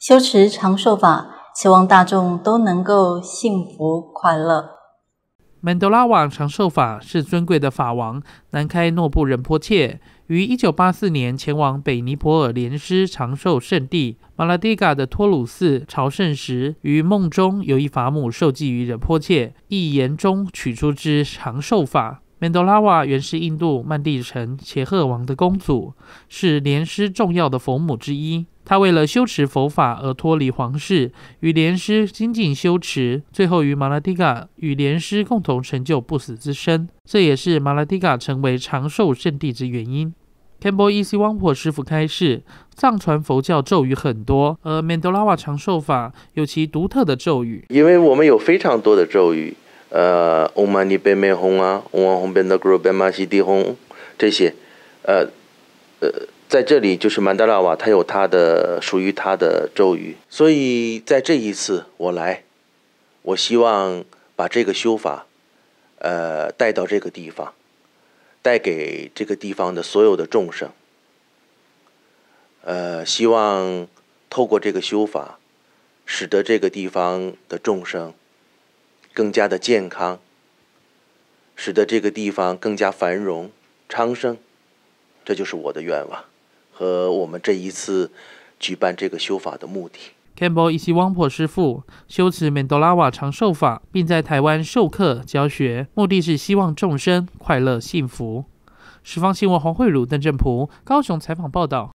修持长寿法，希望大众都能够幸福快乐。曼德拉瓦长寿法是尊贵的法王南开诺布仁波切于一九八四年前往北尼泊尔莲师长寿圣地马拉迪嘎的托鲁寺朝圣时，于梦中有一法母受记于仁波切，一言中取出之长寿法。曼德拉瓦原是印度曼蒂城羯赫王的公主，是莲师重要的佛母之一。他为了修持佛法而脱离皇室，与莲师精进修持，最后与马拉蒂嘎与莲师共同成就不死之身，这也是马拉蒂嘎成为长寿圣地之原因。Campbell 依师傅开示，藏传佛教咒语很多，而曼德拉瓦长寿法有其独特的咒语。因为我们有非常多的咒语，呃，Om Mani Padme h u 啊，Om Mani Padme h u 这些，呃，呃。在这里就是曼德拉瓦，他有他的属于他的咒语，所以在这一次我来，我希望把这个修法，呃带到这个地方，带给这个地方的所有的众生，呃希望透过这个修法，使得这个地方的众生更加的健康，使得这个地方更加繁荣昌盛，这就是我的愿望。和我们这一次举办这个修法的目的。Campbell 以及汪婆师傅修持 m a n d o l a a 长寿法，并在台湾授课教学，目的是希望众生快乐幸福。十方新闻黄慧茹、邓正普，高雄采访报道。